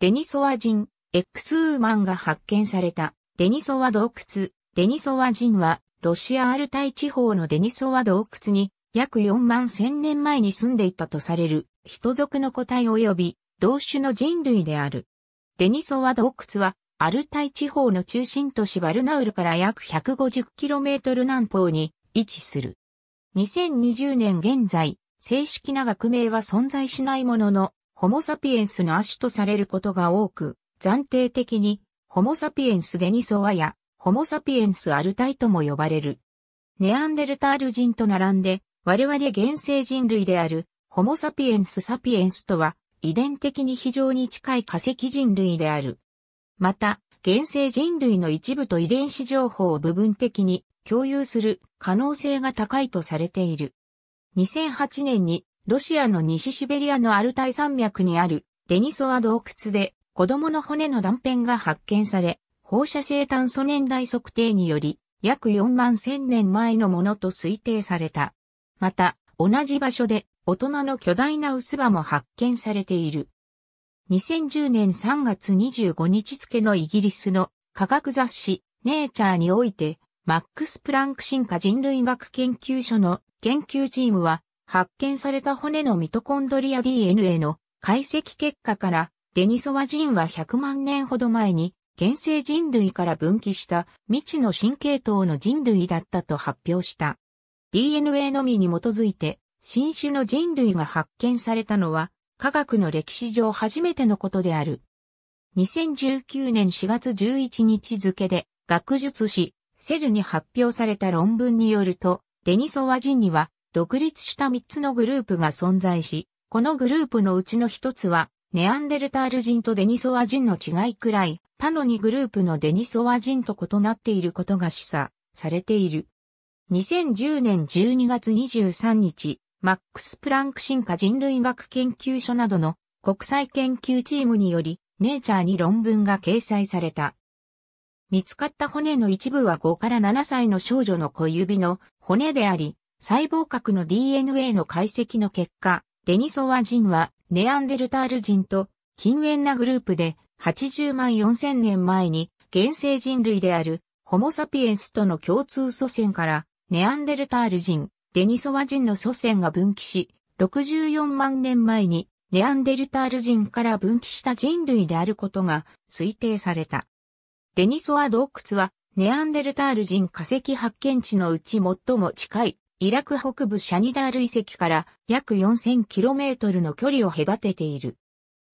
デニソワ人、X ウーマンが発見された、デニソワ洞窟、デニソワ人は、ロシアアルタイ地方のデニソワ洞窟に、約4万1000年前に住んでいたとされる、人族の個体及び、同種の人類である。デニソワ洞窟は、アルタイ地方の中心都市バルナウルから約 150km 南方に位置する。2020年現在、正式な学名は存在しないものの、ホモサピエンスの亜種とされることが多く、暫定的に、ホモサピエンスデニソワや、ホモサピエンスアルタイとも呼ばれる。ネアンデルタール人と並んで、我々現生人類である、ホモサピエンスサピエンスとは、遺伝的に非常に近い化石人類である。また、現生人類の一部と遺伝子情報を部分的に共有する可能性が高いとされている。2008年にロシアの西シベリアのアルタイ山脈にあるデニソワ洞窟で子供の骨の断片が発見され、放射性炭素年代測定により約4万1000年前のものと推定された。また、同じ場所で大人の巨大な薄葉も発見されている。2010年3月25日付のイギリスの科学雑誌ネイチャーにおいて、マックス・プランク進化人類学研究所の研究チームは発見された骨のミトコンドリア DNA の解析結果から、デニソワ人は100万年ほど前に、現生人類から分岐した未知の新系統の人類だったと発表した。DNA のみに基づいて、新種の人類が発見されたのは、科学の歴史上初めてのことである。2019年4月11日付で、学術誌、セルに発表された論文によると、デニソワ人には、独立した3つのグループが存在し、このグループのうちの1つは、ネアンデルタール人とデニソワ人の違いくらい、他の2グループのデニソワ人と異なっていることが示唆されている。2010年12月23日、マックス・プランク進化人類学研究所などの国際研究チームにより、ネイチャーに論文が掲載された。見つかった骨の一部は5から7歳の少女の小指の骨であり、細胞核の DNA の解析の結果、デニソワ人はネアンデルタール人と近縁なグループで80万4000年前に現生人類であるホモサピエンスとの共通祖先からネアンデルタール人、デニソワ人の祖先が分岐し、64万年前にネアンデルタール人から分岐した人類であることが推定された。デニソワ洞窟はネアンデルタール人化石発見地のうち最も近いイラク北部シャニダール遺跡から約 4000km の距離を隔てている。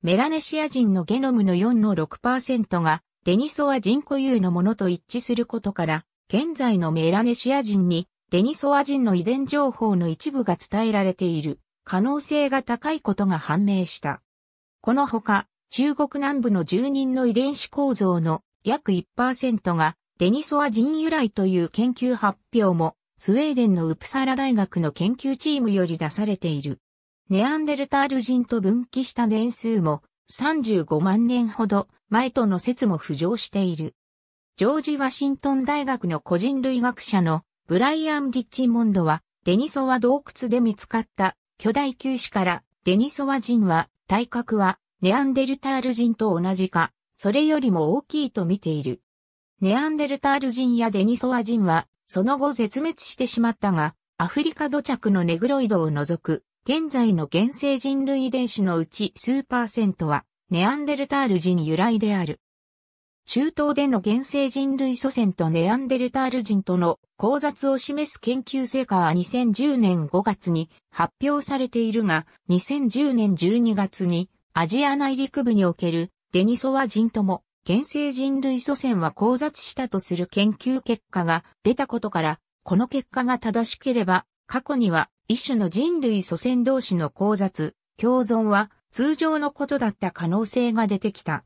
メラネシア人のゲノムの4の6%がデニソワ人固有のものと一致することから、現在のメラネシア人にデニソワ人の遺伝情報の一部が伝えられている可能性が高いことが判明した。このほか、中国南部の住人の遺伝子構造の約1%がデニソワ人由来という研究発表もスウェーデンのウプサラ大学の研究チームより出されている。ネアンデルタール人と分岐した年数も35万年ほど前との説も浮上している。ジョージ・ワシントン大学の個人類学者のブライアン・リッチモンドは、デニソワ洞窟で見つかった巨大球種からデニソワ人は体格はネアンデルタール人と同じか、それよりも大きいと見ている。ネアンデルタール人やデニソワ人はその後絶滅してしまったが、アフリカ土着のネグロイドを除く、現在の原生人類遺伝子のうち数パーセントは、ネアンデルタール人由来である。中東での原生人類祖先とネアンデルタール人との交雑を示す研究成果は2010年5月に発表されているが、2010年12月にアジア内陸部におけるデニソワ人とも現世人類祖先は交雑したとする研究結果が出たことから、この結果が正しければ、過去には一種の人類祖先同士の交雑、共存は通常のことだった可能性が出てきた。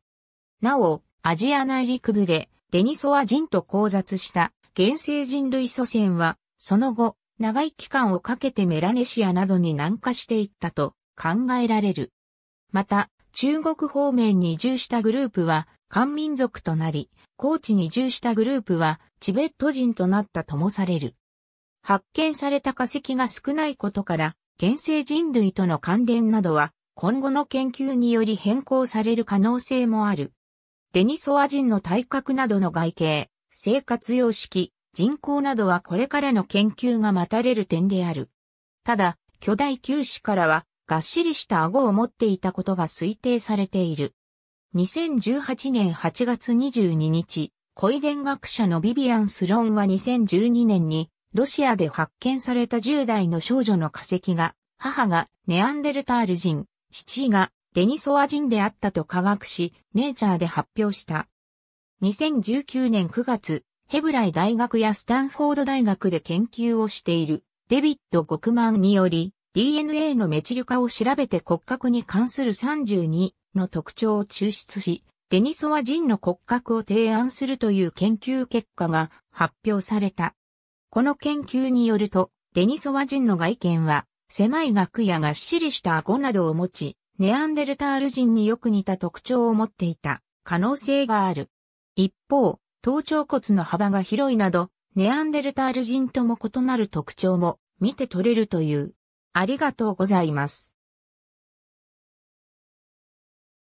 なお、アジア内陸部でデニソワ人と交雑した現世人類祖先は、その後、長い期間をかけてメラネシアなどに南下していったと考えられる。また、中国方面に移住したグループは、漢民族となり、高地に移住したグループはチベット人となったともされる。発見された化石が少ないことから、現世人類との関連などは今後の研究により変更される可能性もある。デニソワ人の体格などの外形、生活様式、人口などはこれからの研究が待たれる点である。ただ、巨大臼歯からは、がっしりした顎を持っていたことが推定されている。2018年8月22日、イ遺ン学者のビビアン・スロンは2012年に、ロシアで発見された10代の少女の化石が、母がネアンデルタール人、父がデニソワ人であったと科学し、ネイチャーで発表した。2019年9月、ヘブライ大学やスタンフォード大学で研究をしているデビッド・ゴクマンにより DNA のメチル化を調べて骨格に関する32の特徴を抽出し、デニソワ人の骨格を提案するという研究結果が発表された。この研究によると、デニソワ人の外見は、狭い額やがっしりした顎などを持ち、ネアンデルタール人によく似た特徴を持っていた可能性がある。一方、頭頂骨の幅が広いなど、ネアンデルタール人とも異なる特徴も見て取れるという。ありがとうございます。